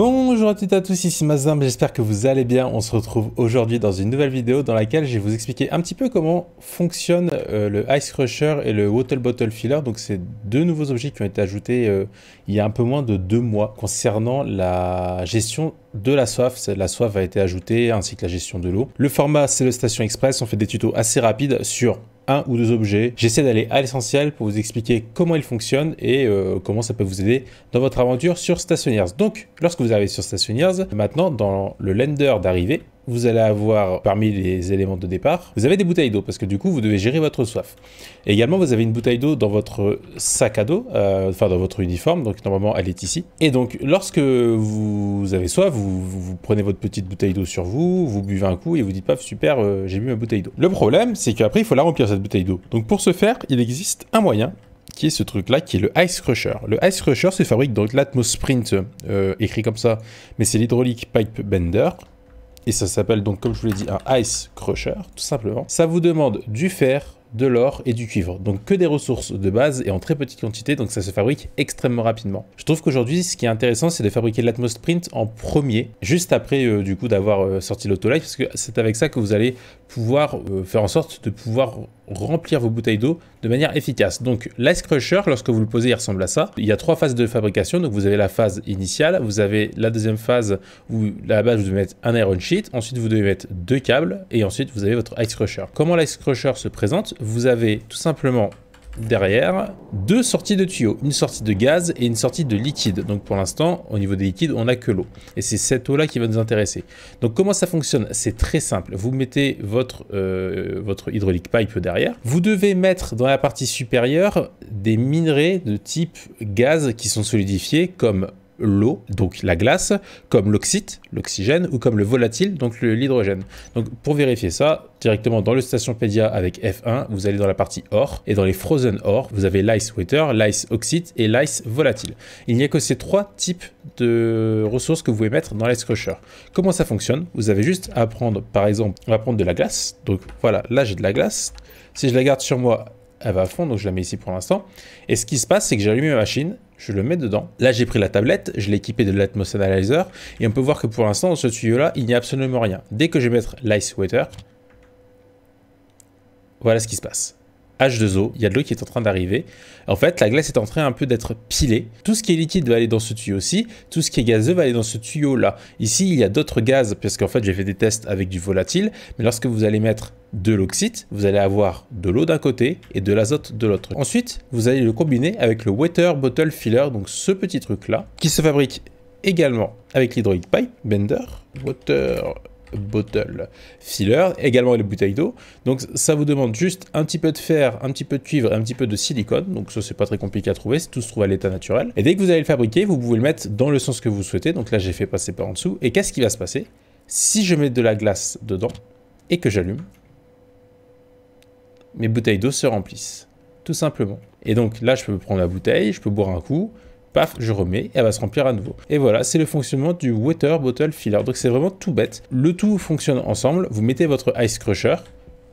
Bonjour à toutes et à tous, ici Mazam, j'espère que vous allez bien. On se retrouve aujourd'hui dans une nouvelle vidéo dans laquelle je vais vous expliquer un petit peu comment fonctionne euh, le Ice Crusher et le Water Bottle Filler. Donc c'est deux nouveaux objets qui ont été ajoutés euh, il y a un peu moins de deux mois concernant la gestion de la soif. La soif a été ajoutée ainsi que la gestion de l'eau. Le format c'est le Station Express, on fait des tutos assez rapides sur un ou deux objets. J'essaie d'aller à l'essentiel pour vous expliquer comment il fonctionne et euh, comment ça peut vous aider dans votre aventure sur stationnaires Donc, lorsque vous arrivez sur Stationers, maintenant dans le lender d'arrivée, vous allez avoir parmi les éléments de départ, vous avez des bouteilles d'eau parce que du coup vous devez gérer votre soif. Et également vous avez une bouteille d'eau dans votre sac à dos, euh, enfin dans votre uniforme, donc normalement elle est ici. Et donc lorsque vous avez soif, vous, prenez votre petite bouteille d'eau sur vous, vous buvez un coup et vous dites paf super euh, j'ai bu ma bouteille d'eau. Le problème c'est qu'après il faut la remplir cette bouteille d'eau. Donc pour ce faire il existe un moyen qui est ce truc là qui est le Ice Crusher. Le Ice Crusher se fabrique dans l'Atmosprint, euh, écrit comme ça, mais c'est l'Hydraulic Pipe Bender. Et ça s'appelle donc, comme je vous l'ai dit, un Ice Crusher, tout simplement. Ça vous demande du fer, de l'or et du cuivre. Donc que des ressources de base et en très petite quantité, donc ça se fabrique extrêmement rapidement. Je trouve qu'aujourd'hui, ce qui est intéressant, c'est de fabriquer l'Atmosprint en premier, juste après euh, du coup d'avoir euh, sorti l'autolife, parce que c'est avec ça que vous allez pouvoir euh, faire en sorte de pouvoir remplir vos bouteilles d'eau de manière efficace. Donc l'ice crusher, lorsque vous le posez, il ressemble à ça. Il y a trois phases de fabrication. Donc vous avez la phase initiale, vous avez la deuxième phase où à la base vous devez mettre un iron sheet, ensuite vous devez mettre deux câbles et ensuite vous avez votre ice crusher. Comment l'ice crusher se présente Vous avez tout simplement derrière deux sorties de tuyaux, une sortie de gaz et une sortie de liquide. Donc pour l'instant, au niveau des liquides, on n'a que l'eau. Et c'est cette eau-là qui va nous intéresser. Donc comment ça fonctionne C'est très simple. Vous mettez votre, euh, votre hydraulique pipe derrière. Vous devez mettre dans la partie supérieure des minerais de type gaz qui sont solidifiés comme l'eau, donc la glace, comme l'oxyde, l'oxygène, ou comme le volatile, donc l'hydrogène. Donc pour vérifier ça, directement dans le Station Pedia avec F1, vous allez dans la partie or, et dans les frozen or, vous avez l'ice water, l'ice oxyde et l'ice volatile. Il n'y a que ces trois types de ressources que vous pouvez mettre dans l'ice crusher. Comment ça fonctionne Vous avez juste à prendre, par exemple, on va prendre de la glace. Donc voilà, là j'ai de la glace. Si je la garde sur moi, elle va à fond, donc je la mets ici pour l'instant. Et ce qui se passe, c'est que j'allume ma machine je le mets dedans. Là, j'ai pris la tablette, je l'ai équipée de l'Atmos Analyzer, et on peut voir que pour l'instant, dans ce tuyau-là, il n'y a absolument rien. Dès que je vais mettre l'Ice Water, voilà ce qui se passe. H2O, il y a de l'eau qui est en train d'arriver. En fait, la glace est en train un peu d'être pilée. Tout ce qui est liquide va aller dans ce tuyau-ci, tout ce qui est gazeux va aller dans ce tuyau-là. Ici, il y a d'autres gaz, parce qu'en fait, j'ai fait des tests avec du volatile, mais lorsque vous allez mettre de l'oxyde, vous allez avoir de l'eau d'un côté et de l'azote de l'autre. Ensuite, vous allez le combiner avec le water bottle filler, donc ce petit truc-là, qui se fabrique également avec l'hydraulic pipe, bender, water bottle filler, également les bouteilles d'eau. Donc ça vous demande juste un petit peu de fer, un petit peu de cuivre et un petit peu de silicone. Donc ça c'est pas très compliqué à trouver, tout se trouve à l'état naturel. Et dès que vous allez le fabriquer, vous pouvez le mettre dans le sens que vous souhaitez. Donc là j'ai fait passer par en dessous. Et qu'est-ce qui va se passer Si je mets de la glace dedans et que j'allume, mes bouteilles d'eau se remplissent. Tout simplement. Et donc là je peux prendre la bouteille, je peux boire un coup, je remets, elle va se remplir à nouveau. Et voilà, c'est le fonctionnement du water bottle filler. Donc c'est vraiment tout bête. Le tout fonctionne ensemble. Vous mettez votre ice crusher,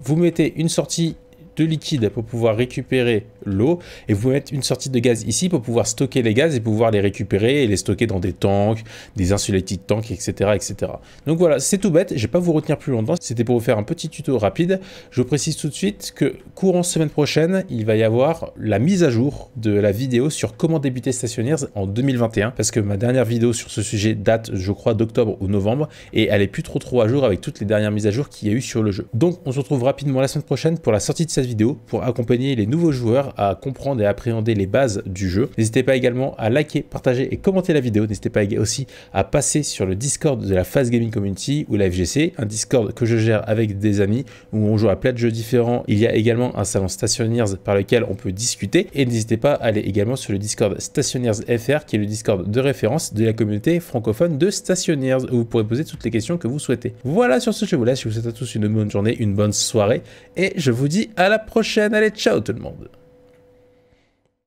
vous mettez une sortie de liquide pour pouvoir récupérer l'eau et vous mettre une sortie de gaz ici pour pouvoir stocker les gaz et pouvoir les récupérer et les stocker dans des tanks, des insulated tanks, etc. etc. Donc voilà, c'est tout bête, je vais pas vous retenir plus longtemps, c'était pour vous faire un petit tuto rapide. Je précise tout de suite que courant semaine prochaine, il va y avoir la mise à jour de la vidéo sur comment débuter Stationnaires en 2021 parce que ma dernière vidéo sur ce sujet date je crois d'octobre ou novembre et elle est plus trop trop à jour avec toutes les dernières mises à jour qu'il y a eu sur le jeu. Donc on se retrouve rapidement la semaine prochaine pour la sortie de cette vidéo pour accompagner les nouveaux joueurs à comprendre et appréhender les bases du jeu. N'hésitez pas également à liker, partager et commenter la vidéo. N'hésitez pas aussi à passer sur le Discord de la Fast Gaming Community ou la FGC, un Discord que je gère avec des amis où on joue à plein de jeux différents. Il y a également un salon Stationnaires par lequel on peut discuter et n'hésitez pas à aller également sur le Discord Stationnaires FR qui est le Discord de référence de la communauté francophone de Stationnaires où vous pourrez poser toutes les questions que vous souhaitez. Voilà sur ce je vous laisse, je vous souhaite à tous une bonne journée, une bonne soirée et je vous dis à la la prochaine. Allez, ciao tout le monde.